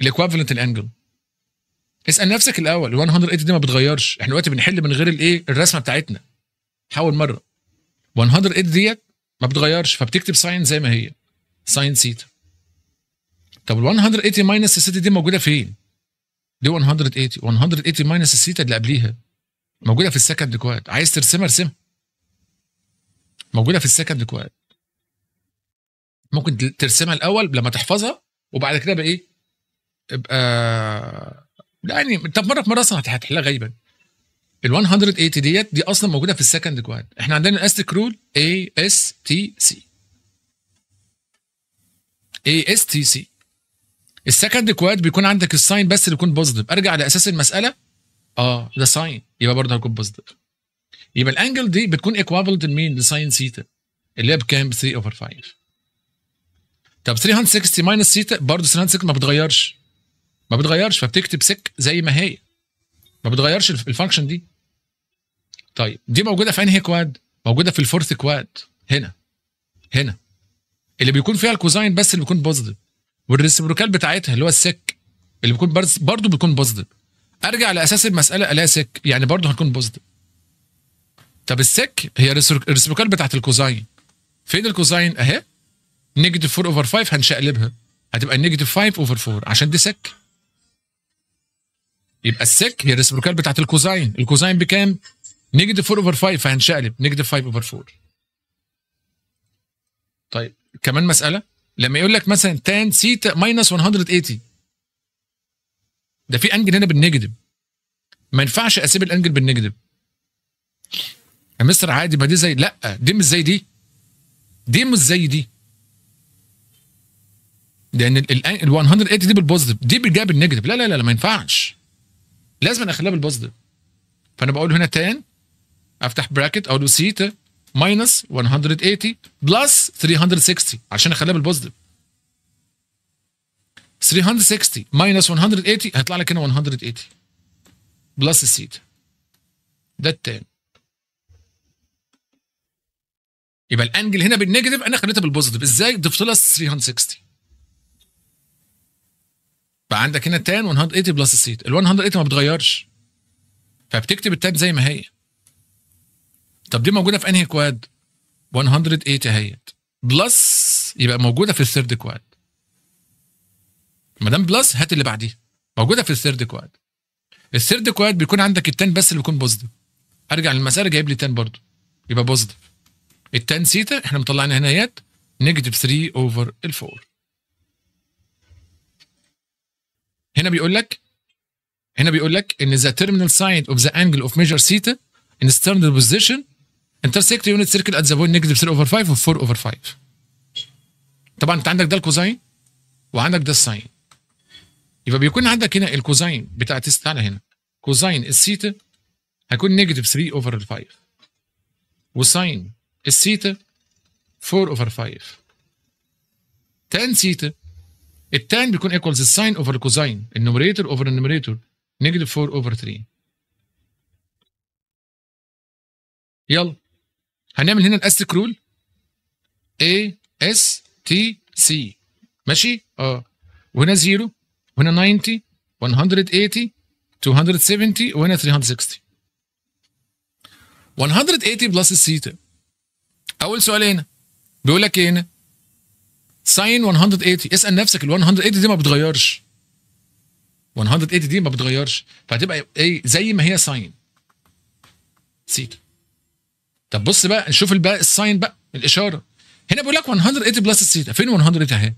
الايكوفالنت الانجل اسال نفسك الاول ال 180 دي ما بتغيرش احنا دلوقتي بنحل من غير الايه الرسمه بتاعتنا حاول مره 180 ديت ما بتغيرش فبتكتب ساين زي ما هي ساين سيتا طب ال 180 ماينس السيتا دي موجوده فين؟ دي 180 180 ماينس السيتا اللي قبليها موجوده في السكند كواد عايز ترسمها ارسمها موجوده في السكند كواد ممكن ترسمها الاول لما تحفظها وبعد كده بقى ايه؟ ابقى يعني طب مره في مره اصلا هتحلها غالبا ال 180 ديت دي اصلا موجوده في السكند كواد احنا عندنا الاستيك رول اي اس تي سي اي اس تي سي السكند كواد بيكون عندك الساين بس اللي يكون بوزيتيف ارجع لاساس المساله اه ده ساين يبقى برضه هيكون بوزيتيف يبقى الانجل دي بتكون ايكوابلت لمين لساين سيتا اللي هي بكام 3 اوفر 5 طب 360 ماينس سيتا برضه 360 ما بتغيرش ما بتغيرش فبتكتب سك زي ما هي ما بتغيرش الفانكشن دي طيب دي موجوده في انهي كواد موجوده في الفورث كواد هنا هنا اللي بيكون فيها الكوزاين بس اللي بيكون بوزيتيف والريسبروكال بتاعتها اللي هو السك اللي بيكون برضه بيكون بوزيتيف ارجع لاساس المساله الا سك يعني برضه هتكون بوزيتيف طب السك هي الريسبروكال بتاعت الكوزاين فين الكوزاين اهي نيجاتيف 4 اوفر 5 هنشقلبها هتبقى نيجاتيف 5 اوفر 4 عشان دي سك يبقى السك هي الريسبروكال بتاعت الكوزاين الكوزاين بكام؟ نيجاتيف 4 اوفر 5 فهنشقلب نيجاتيف 5 اوفر 4 طيب كمان مساله لما يقول لك مثلا تان سيتا ماينس 180 ده في انجل هنا بالنيجاتيف ما ينفعش اسيب الانجل بالنيجاتيف يا مستر عادي ما دي زي لا دي مش زي دي دي مش زي دي لان ال 180 دي بالبوزيتيف دي بالجاب النيجاتيف لا لا لا ما ينفعش لازم اخليها بالبوزيتيف فانا بقول هنا تان افتح براكت اقول له سيتا ماينس 180 بلس 360 عشان اخليها بالبوزيتيف 360 ماينس 180 هيطلع لك هنا 180 بلس السيتا ده التان يبقى الانجل هنا بالنيجاتيف انا خليتها بالبوزيتيف ازاي ضفت لها 360 فعندك هنا تان 180 بلس السيت ال 180 ما بتغيرش فبتكتب التان زي ما هي طب دي موجوده في انهي كواد 180 اهيت بلس يبقى موجوده في الثيرد كواد ما دام بلس هات اللي بعديه موجوده في الثيرد كواد الثيرد كواد بيكون عندك التان بس اللي بيكون بوزيتيف ارجع للمسار جايب لي تان برضه يبقى بوزيتيف التان سيتا احنا مطلعين هنا هيت نيجاتيف 3 اوفر ال 4 هنا بيقول لك هنا بيقول لك ان ذا تيرمينال سايد اوف ذا انجل اوف ميجر سيتا ان ستاندرد بوزيشن انترسيكت يونت سيركل ات ذا بوينت نيجاتيف 3 اوفر 5 و 4 اوفر 5 طبعا انت عندك ده الكوزاين وعندك ده الساين يبقى بيكون عندك هنا الكوزاين بتاع تعالى هنا كوزاين السيتا هيكون نيجاتيف 3 اوفر 5 وساين السيتا 4 اوفر 5 تان سيتا التان بيكون ايكوالز الساين اوفر الكوزين النمريتور اوفر النمريتور نيجاتيف 4 اوفر 3 يلا هنعمل هنا الاستك رول A S T C ماشي اه وهنا 0 وهنا 90 180 270 وهنا 360 180 بلس الثيتا اول سؤال هنا بيقول لك ايه هنا ساين 180 اسال نفسك ال 180 دي ما بتغيرش 180 دي ما بتغيرش فهتبقى ايه زي ما هي ساين سيتا طب بص بقى نشوف بقى الساين بقى الاشاره هنا بيقول لك 180 بلس سيتا فين 180 اهي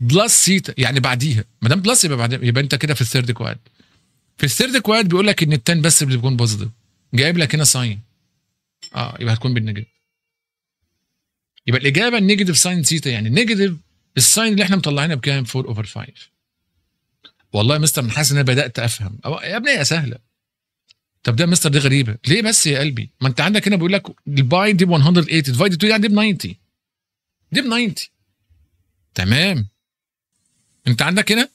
بلس سيتا يعني بعديها ما دام بلس يبقى بعديها يبقى انت كده في الثيرد كواد في الثيرد كواد بيقول لك ان التان بس اللي بيكون بوزيتيف جايب لك هنا ساين اه يبقى هتكون بالنيجاتيف يبقى الاجابه النيجاتيف ساين ثيتا يعني النيجاتيف الساين اللي احنا مطلعينها بكام 4 اوفر 5 والله يا مستر انا حاسس ان انا بدات افهم أو يا ابني يا سهله طب ده مستر دي غريبه ليه بس يا قلبي ما انت عندك هنا بيقول لك الباي دي 180 ديفايد 2 يعني دي ب 90 دي ب 90 تمام انت عندك هنا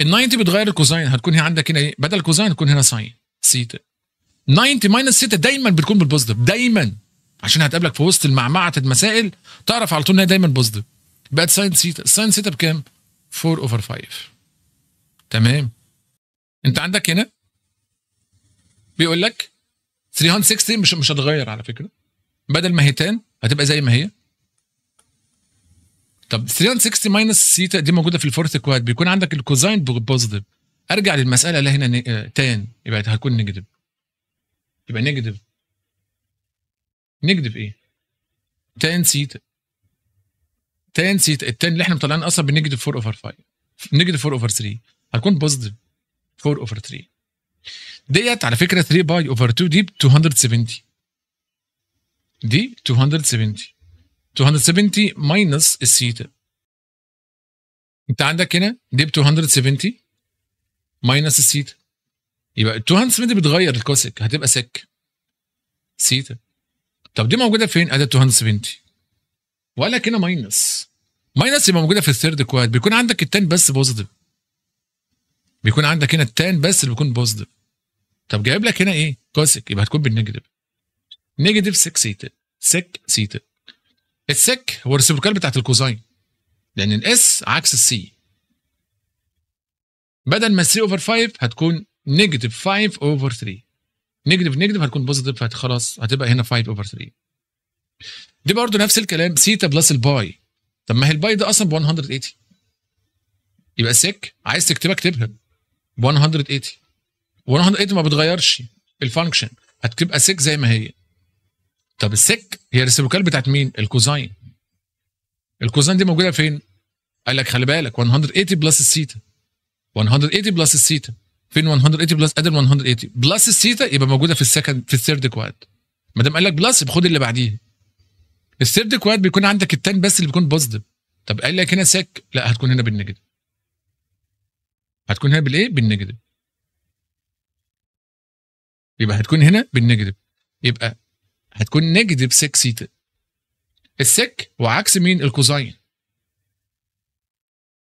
ال 90 بتغير الكوزاين هتكون هي عندك هنا ايه بدل كوزاين هتكون هنا ساين سيتا 90 ماينس سيتا دايما بتكون بالبوزيتيف دايما عشان هتقابلك في وسط المعمعه المسائل تعرف على طول ان هي دايما بوزيتيف بقت ساين سيتا الساين سيتا بكام 4 اوفر 5 تمام انت عندك هنا بيقول لك 360 مش مش هتغير على فكره بدل ما هي تان هتبقى زي ما هي طب 360 ماينس سيتا دي موجوده في الفورث كواد بيكون عندك الكوزاين بوزيتيف ارجع للمساله اللي هنا تان آه، يبقى هتكون نيجاتيف يبقى نيجاتيف نكذب ايه؟ انت نسيت انت نسيت التاني اللي احنا مطلعين اصلا بنيجاتيف 4 اوفر 5 نيجاتيف 4 اوفر 3 هتكون بوزيتيف 4 اوفر 3 ديت على فكره 3 باي اوفر 2 دي ب 270 دي 270 270 ماينس الثيتا انت عندك هنا دي ب 270 ماينس الثيتا يبقى 270 بتغير الكوسك هتبقى سك سيتا طب دي موجوده فين؟ اداه 270 وقال لك هنا ماينس ماينس يبقى موجوده في الثيرد كواد بيكون عندك التان بس بوزيتيف بيكون عندك هنا التان بس اللي بيكون بوزيتيف طب جايب لك هنا ايه؟ كوسك يبقى هتكون بالنيجاتيف نيجاتيف سيك سيتا سيك سيتا السك هو الريسبروكال بتاعت الكوزاين لان الاس عكس السي بدل ما 3 اوفر 5 هتكون نيجاتيف 5 اوفر 3 نيجاتيف نيجاتيف هتكون بوزيتيف خلاص هتبقى هنا 5 اوفر 3 دي برضه نفس الكلام سيتا بلس الباي طب ما هي الباي ده اصلا ب 180 يبقى سك عايز تكتبها اكتبها ب 180 180 ما بتغيرش الفانكشن هتبقى سك زي ما هي طب السك هي الريسيبوكال بتاعت مين؟ الكوزاين الكوزاين دي موجوده فين؟ قال لك خلي بالك 180 بلس السيتا 180 بلس السيتا فين 180 بلس ادي 180 بلس الثيتا يبقى موجوده في السكند في الثيرد كواد ما دام قال لك بلس خد اللي بعديه الثيرد كواد بيكون عندك التان بس اللي بيكون بوزيتيف طب قال لك هنا سك لا هتكون هنا بالنيجاتيف هتكون هنا بالايه بالنيجاتيف يبقى هتكون هنا بالنيجاتيف يبقى هتكون نيجاتيف سك ثيتا السك وعكس مين الكوزاين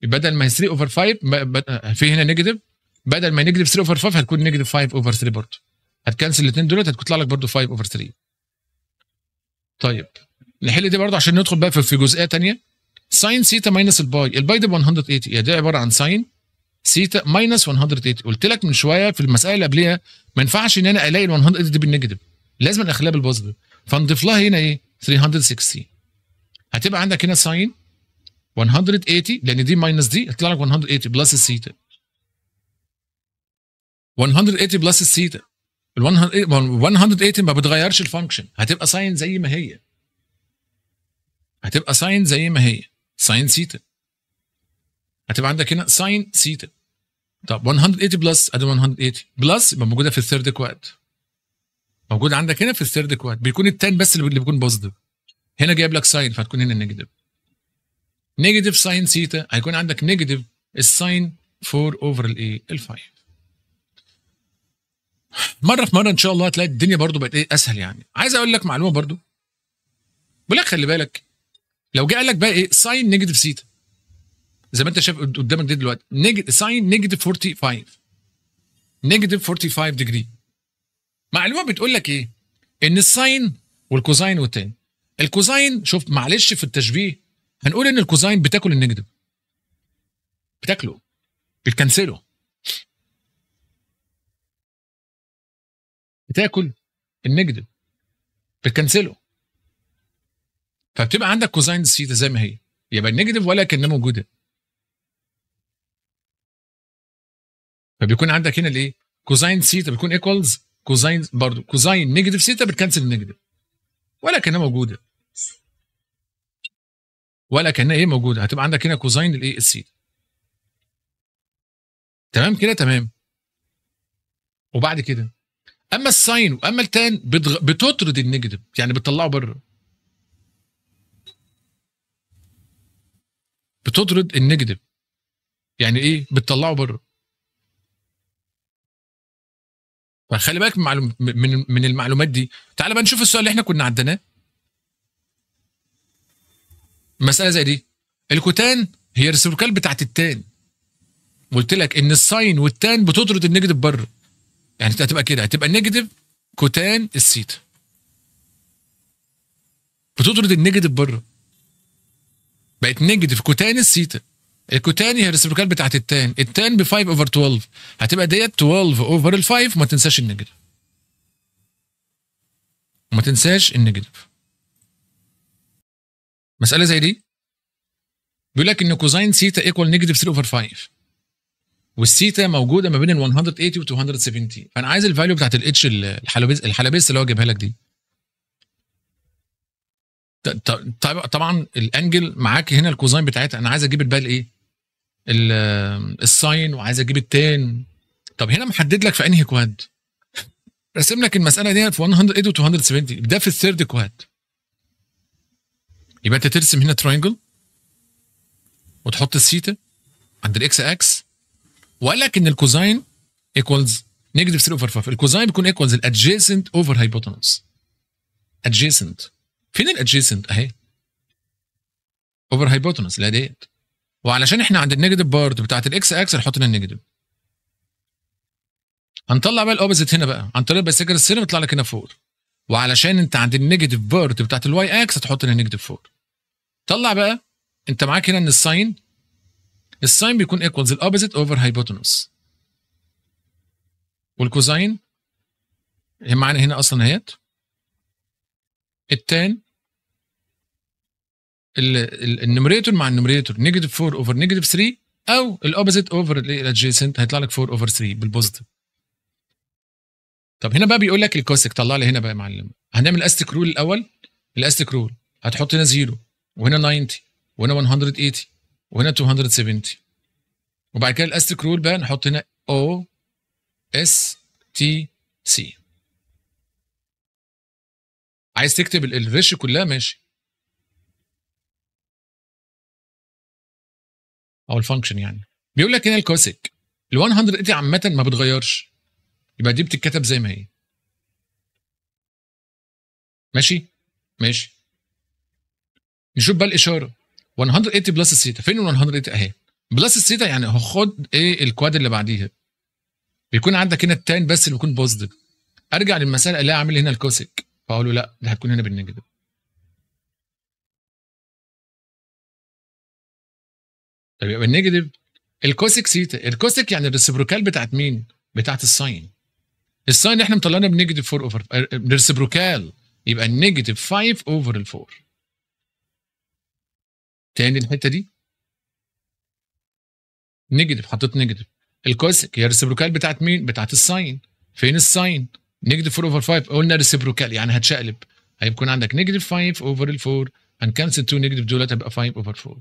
بدل ما هي 3 اوفر 5 في هنا نيجاتيف بدل ما نيجاتيف 3 اوفر 5 هتكون نيجاتيف 5 اوفر 3 برضه هتكنسل الاثنين دولت هتطلع لك برضه 5 اوفر 3 طيب نحل دي برضه عشان ندخل بقى في جزئيه ثانيه ساين سيتا ماينس الباي الباي ده 180 هي دي عباره عن ساين سيتا ماينس 180 قلت لك من شويه في المساله اللي قبليها ما ينفعش ان انا الاقي ال 180 دي بالنيجاتيف لازم اخليها بالبوزيتيف فنضيف لها هنا ايه 360 هتبقى عندك هنا ساين 180 لان دي ماينس دي هتطلع لك 180 بلس السيتا 180 بلس الثيتا ال 180 ما بتغيرش الفانكشن هتبقى ساين زي ما هي هتبقى ساين زي ما هي ساين ثيتا هتبقى عندك هنا ساين ثيتا طب 180 بلس ادي 180 بلس يبقى موجوده في الثيرد كواد موجود عندك هنا في الثيرد كواد بيكون التان بس اللي بيكون بوزيتيف هنا جايب لك ساين فهتكون هنا نيجاتيف نيجاتيف ساين ثيتا هيكون عندك نيجاتيف الساين 4 اوفر الايه ال 5 مره في مره ان شاء الله هتلاقي الدنيا برضو بقت ايه اسهل يعني عايز اقول لك معلومه برضو بقول لك خلي بالك لو جه قال لك بقى ايه ساين نيجاتيف سيتا زي ما انت شايف قدامك دي دلوقتي نيج... ساين نيجاتيف 45 نيجاتيف 45 ديجري معلومه بتقول لك ايه ان الساين والكوزاين والتاني الكوزاين شوف معلش في التشبيه هنقول ان الكوزاين بتاكل النيجاتيف بتاكله بتكنسله بتاكل النيجاتيف بتكنسله فبتبقى عندك كوزين ثيتا زي ما هي يبقى النيجاتيف ولا كانها موجوده فبيكون عندك هنا الايه كوزاين ثيتا بيكون ايكوالز كوزاين برضه كوزاين نيجاتيف ثيتا بتكنسل النيجاتيف ولا كانها موجوده ولا كانها ايه موجوده هتبقى عندك هنا كوزاين الايه الثيتا تمام كده تمام وبعد كده اما الساين واما التان بتغ... بتطرد النيجاتيف يعني بتطلعه بره بتطرد النيجاتيف يعني ايه بتطلعه بره فخلي طيب بالك من معلوم... من من المعلومات دي تعال بقى نشوف السؤال اللي احنا كنا عدناه مساله زي دي الكوتان هي الريسيبروكال بتاعت التان قلت لك ان الساين والتان بتطرد النيجاتيف بره يعني هتبقى كده هتبقى نيجاتيف كوتان السيتا بتطرد النيجاتيف بره بقت نيجاتيف كوتان السيتا الكوتان هي الريسبروكال بتاعت التان التان ب 5 اوفر 12 هتبقى ديت 12 اوفر ال 5 وما تنساش النيجاتيف وما تنساش النيجاتيف مسألة زي دي بيقول لك ان كوزين سيتا ايكوال نيجاتيف 3 اوفر 5 والسيتا موجوده ما بين ال 180 و 270 فانا عايز الفاليو بتاعت الاتش الحلبيس الحلبيس اللي هو جايبها لك دي طبعا الانجل معاك هنا الكوزاين بتاعتها انا عايز اجيب البال ايه الساين وعايز اجيب التان طب هنا محدد لك في انهي كواد رسم لك المساله دي في 180 و 270 ده في الثيرد كواد يبقى انت ترسم هنا تراينجل وتحط السيتا عند الاكس اكس وقال لك ان الكوزاين ايكوالز نيجاتيف 3 اوفر 5 الكوزاين بيكون ايكوالز الادجيسنت اوفر هايبوتنوس ادجيسنت فين الادجيسنت اهي اوفر هايبوتنوس لا ديت وعلشان احنا عند النيجاتيف بارت بتاعت الاكس اكس هنحط هنا النيجاتيف هنطلع بقى الاوبزيت هنا بقى عن طريق بيسيكل السيرم يطلع لك هنا 4 وعلشان انت عند النيجاتيف بارت بتاعت الواي اكس هتحط هنا نيجاتيف 4 طلع بقى انت معاك هنا ان الساين الساين بيكون ايكوالز الابوزيت اوفر هايبوتنوس والكوزين هي معانا هنا اصلا اهيت التان النمريتور مع النمريتور نيجاتيف 4 اوفر نيجاتيف 3 او الاوبوزيت اوفر الادجيسنت هيطلع لك 4 اوفر 3 بالبوزيتيف طب هنا بقى بيقول لك الكوسك طلع لي هنا بقى يا معلم هنعمل الاستيك رول الاول الاستيك رول هتحط هنا 0 وهنا 90 وهنا 180 وهنا 270 وبعد كده الاستك رول بقى نحط هنا او اس تي سي عايز تكتب الريش كلها ماشي او الفانكشن يعني بيقول لك هنا الكوسك ال 180 عامه ما بتغيرش يبقى دي بتتكتب زي ما هي ماشي ماشي نشوف بقى الاشاره 180 بلس الثيتا فين ال 180 اهي بلس الثيتا يعني هاخد ايه الكواد اللي بعديها بيكون عندك هنا التان بس اللي بيكون بوزيتيف ارجع للمساله الاقي عامل هنا الكوسك فاقول له لا دي هتكون هنا بالنيجاتيف طب يبقى النيجاتيف الكوسك ثيتا الكوسك يعني الريسبروكال بتاعت مين؟ بتاعت الساين الساين احنا مطلعينها بنيجاتيف 4 اوفر الريسبروكال آه، يبقى النيجاتيف 5 اوفر ال 4 تاني الحته دي نيجاتيف حطيت نيجاتيف الكوسك هي الريسبروكال بتاعت مين؟ بتاعت الساين فين الساين؟ نيجاتيف 4 اوفر 5 قلنا ريسبروكال يعني هتشقلب هيكون عندك نيجاتيف 5 اوفر 4 4 هنكنسل 2 نيجاتيف دولت هيبقى 5 اوفر 4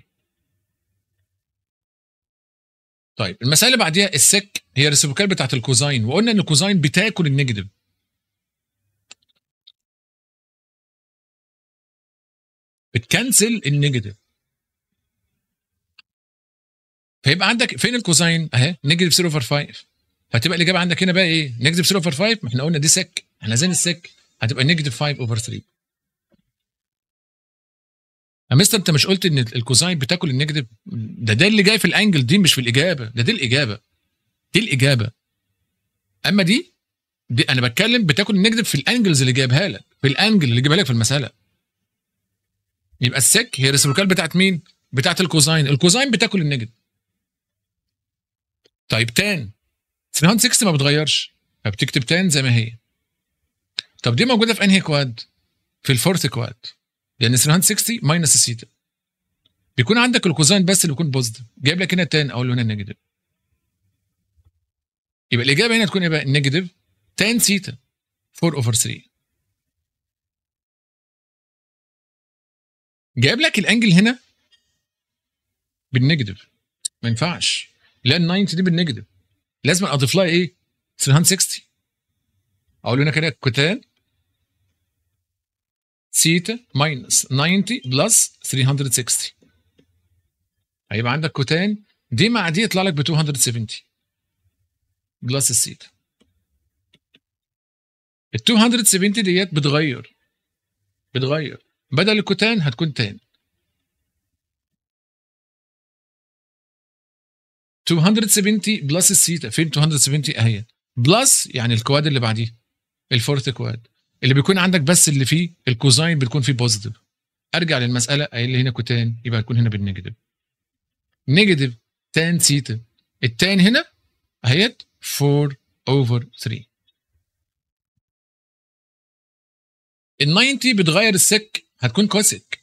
طيب المساله اللي بعديها السك هي الريسبروكال بتاعت الكوزاين وقلنا ان الكوزاين بتاكل النيجاتيف بتكنسل النيجاتيف فيبقى عندك فين الكوزين اهي نيجاتيف 0 اوفر 5 فتبقى الاجابه عندك هنا بقى ايه نيجاتيف 0 اوفر 5 ما احنا قلنا دي سك احنا عايزين السك هتبقى نيجاتيف 5 اوفر 3 يا مستر انت مش قلت ان الكوزين بتاكل النيجاتيف ده ده اللي جاي في الانجل دي مش في الاجابه ده دي الاجابه دي الاجابه اما دي, دي انا بتكلم بتاكل النيجاتيف في الانجلز اللي جايبها لك في الانجل اللي جايبها لك في المساله يبقى السك هي الريسبروكال بتاعت مين بتاعت الكوزين الكوزين بتاكل النيجاتيف طيب 10 360 ما بتغيرش فبتكتب 10 زي ما هي طب دي موجوده في انهي كواد؟ في الفورث كواد لان 360 ماينس سيتا بيكون عندك الكوزين بس اللي بيكون بوزيتيف جايب لك هنا 10 اقول له هنا نيجاتيف يبقى الاجابه هنا تكون ايه بقى؟ نيجاتيف 10 سيتا 4 اوفر 3 جايب لك الانجل هنا بالنيجاتيف ما ينفعش لان 90 دي بالنيجاتيف لازم اضيف لها ايه 360 اقول هنا كده كوتان سيتا ماينس 90 بلس 360 هيبقى عندك كوتان دي مع دي يطلع لك ب 270 بلس السيتا ال 270 ديت بتغير بتغير بدل الكوتان هتكون تاني 270 بلس الثيتا فين 270 اهي بلس يعني الكواد اللي بعديه الفورث كواد اللي بيكون عندك بس اللي فيه الكوزاين بتكون فيه بوزيتيف ارجع للمساله اي اللي هنا كوتان يبقى هتكون هنا بالنيجاتيف نيجاتيف تان ثيتا التان هنا اهيت 4 اوفر 3 ال 90 بتغير السك هتكون كوسك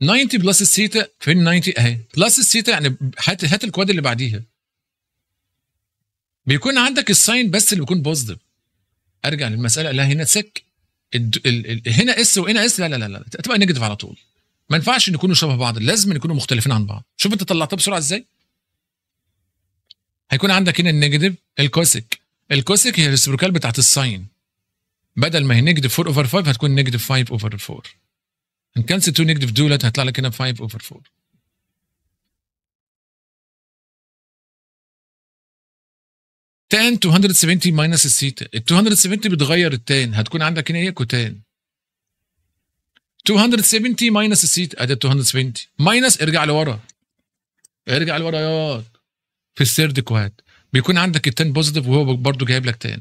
90 بلس الثيتا فين 90 اهي بلس الثيتا يعني هات هات الكواد اللي بعديها بيكون عندك الساين بس اللي بيكون بوزيتيف ارجع للمساله لا هنا سك الد... ال... ال... هنا اس وهنا اس لا لا لا, لا. تبقى نيجاتيف على طول ما ينفعش نكونوا شبه بعض لازم نكونوا مختلفين عن بعض شوف انت طلعتها بسرعه ازاي هيكون عندك هنا النيجاتيف الكوسك الكوسك هي الريسبروكال بتاعت الساين بدل ما هي نيجاتيف 4 اوفر 5 هتكون نيجاتيف 5 اوفر 4 نكنسل 2 نيجاتيف دولت هيطلع لك هنا 5 اوفر 4 تان 270 ماينس الثيتا ال 270 بتغير التان هتكون عندك هنا ايه كوتان 270 ماينس الثيتا ادي 270 ماينس ارجع لورا ارجع لورا ياض في الثيرد كوات بيكون عندك التان بوزيتيف وهو برضه جايب لك تان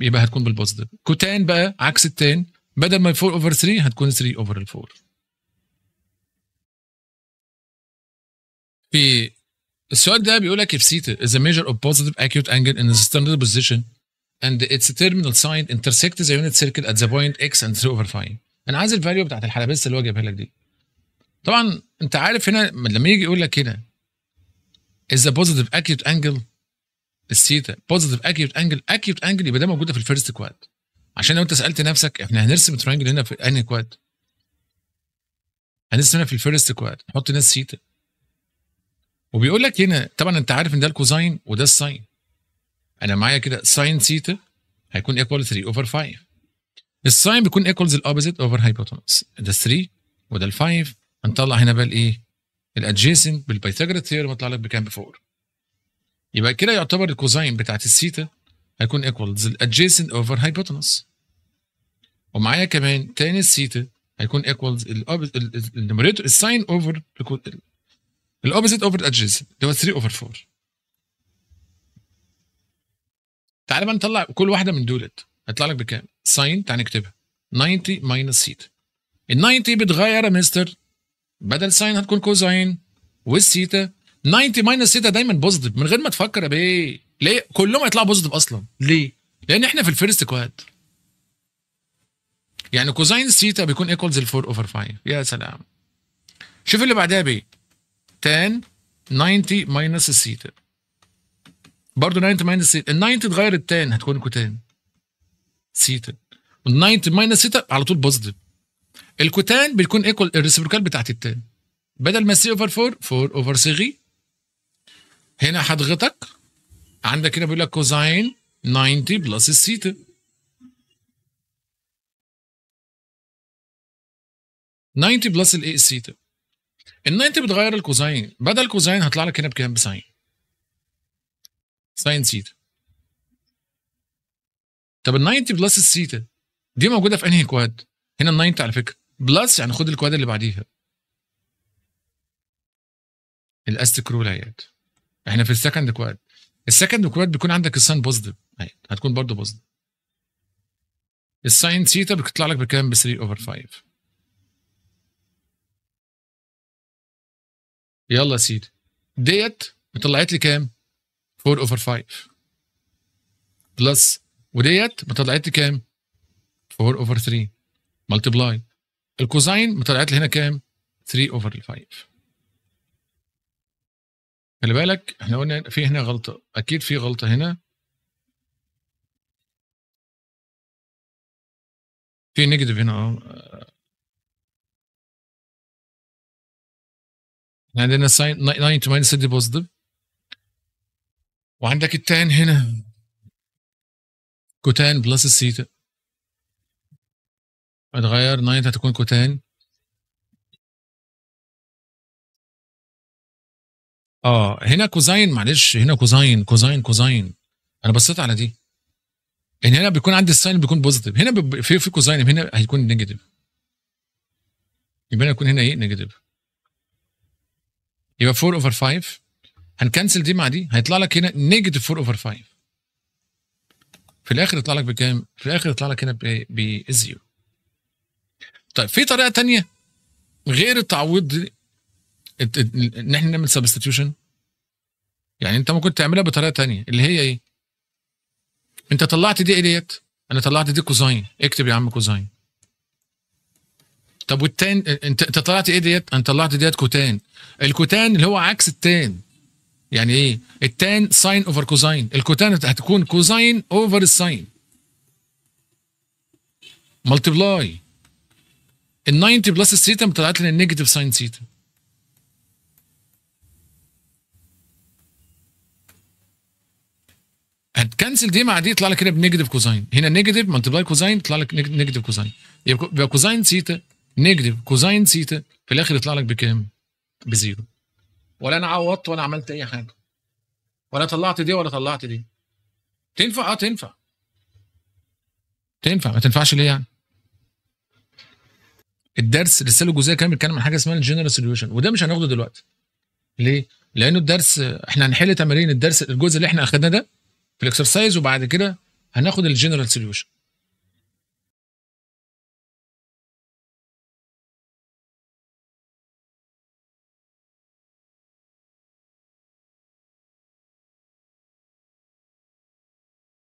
يبقى هتكون بالبوزيتيف كوتان بقى عكس التان بدل ما 4 اوفر 3 هتكون 3 اوفر 4 في السؤال ده بيقول لك if theta is a measure of positive acute angle in its standard position and its terminal sign intersects a unit circle at the point x and 3 over 5 انا عايز الفاليو بتاعت الحلبسه اللي هو جايبها لك دي طبعا انت عارف هنا لما يجي يقول لك هنا is a positive acute angle الثيتا positive acute angle acute angle يبقى ده موجوده في الفيرست كواد عشان لو انت سالت نفسك احنا هنرسم ترينجل هنا في انهي كواد هنرسم هنا في الفيرست كواد نحط ناس سيتا وبيقول لك هنا طبعا انت عارف ان ده الكوزين وده الساين انا معايا كده ساين سيتا هيكون ايكوال 3 اوفر 5 الساين بيكون ايكوالز الاوبزيت اوفر هايبوتنس ده 3 وده ال 5 هنطلع هنا بقى الايه الادجيسنت بالبيثاغورا ثيورم يطلع لك بكام ب 4 يبقى كده يعتبر الكوزين بتاعت السيتا هيكون ايكوالز الادجيسنت اوفر هايبوتنس ومعايا كمان تان الثيتا هيكون ايكوالز النيوميريتور الساين اوفر الاوبزيت اوفر ادجز اللي هو 3 اوفر 4 تعالى بقى نطلع كل واحده من دولت هيطلع لك بكام؟ ساين تعالى نكتبها 90 ماينس ثيتا ال 90 بتغير يا مستر بدل ساين هتكون كوزاين والثيتا 90 ماينس ثيتا دايما بوزيتيف من غير ما تفكر يا بيه ليه؟ كلهم هيطلعوا بوزيتيف اصلا ليه؟ لان احنا في الفيرست كواد يعني كوزين سيتا بيكون ايكولز ال 4 اوفر 5 يا سلام شوف اللي بعدها بي 10 90 ماينس السيتا برضه 90 ماينس سيتا ال 90 تغير ال 10 هتكون كوتان سيتا وال 90 ماينس سيتا على طول بوزيتيف الكوتان بيكون ايكوال الريسبروكال بتاعت التان بدل ما سي اوفر 4 4 اوفر سيغي هنا حضرتك عندك هنا بيقول لك كوزين 90 بلس السيتا 90 بلس الاي اس سي ال 90 بتغير الكوزين بدل الكوزين هطلع لك هنا بكام بساين ساين سيتا طب ال 90 بلس السيتا دي موجوده في انهي كواد؟ هنا ال 90 على فكره بلس يعني خد الكواد اللي بعديها الاست رول لايات احنا في السكند كواد السكند كواد بيكون عندك الساين بوزيتيف هتكون برضه بوزيتيف الساين سيتا بتطلع لك بكام ب 3 اوفر 5 يلا سيدي ديت طلعت لي كام 4 اوفر 5 بلس وديت طلعت لي كام 4 اوفر 3 ملتبلاي الكوزاين طلعت لي هنا كام 3 اوفر 5 خلي بالك احنا قلنا في هنا غلطه اكيد في غلطه هنا في نيجاتيف هنا اه عندنا ساين 9 تو ماينس 30 بوزيتيف وعندك التان هنا كوتان بلس السيتا هتغير 9 هتكون كوتان اه هنا كوزاين معلش هنا كوزاين كوزاين كوزاين انا بصيت على دي ان يعني هنا بيكون عندي الساين بيكون بوزيتيف هنا في في كوزاين هنا هيكون نيجاتيف يبقى يكون هنا ايه نيجاتيف يبقى 4 اوفر 5 هنكنسل دي مع دي هيطلع لك هنا نيجاتيف 4 اوفر 5 في الاخر يطلع لك بكام؟ في الاخر يطلع لك هنا بزيرو طيب في طريقه ثانيه غير التعويض دي ان احنا نعمل سبستيوشن يعني انت ممكن تعملها بطريقه ثانيه اللي هي ايه؟ انت طلعت دي ايه ديت؟ انا طلعت دي كوزاين اكتب يا عم كوزاين طب والتين انت انت طلعت ايه ديت؟ انت طلعت ديت كوتان الكوتان اللي هو عكس التان يعني ايه؟ التان ساين اوفر كوزاين الكوتان هتكون كوزاين اوفر الساين ملتبلاي ال 90 بلس الثيتا طلعت لنا النيجاتيف ساين ثيتا هتكنسل دي مع دي يطلع لك هنا بنيجاتيف كوزاين هنا نيجاتيف ملتبلاي كوزاين يطلع لك نيجاتيف كوزاين يبقى كوزاين ثيتا نيجاتيف كوزين ثيتا في الاخر يطلع لك بكام؟ بزيرو ولا انا عوضت ولا عملت اي حاجه ولا طلعت دي ولا طلعت دي تنفع اه تنفع تنفع ما تنفعش ليه يعني الدرس له الجزئيه كان بيتكلم عن حاجه اسمها الجنرال سوليوشن وده مش هناخده دلوقتي ليه لانه الدرس احنا هنحل تمارين الدرس الجزء اللي احنا اخدناه ده في الاكسرسايز وبعد كده هناخد الجنرال سوليوشن